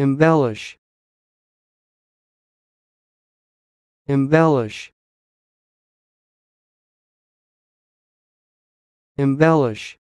embellish embellish embellish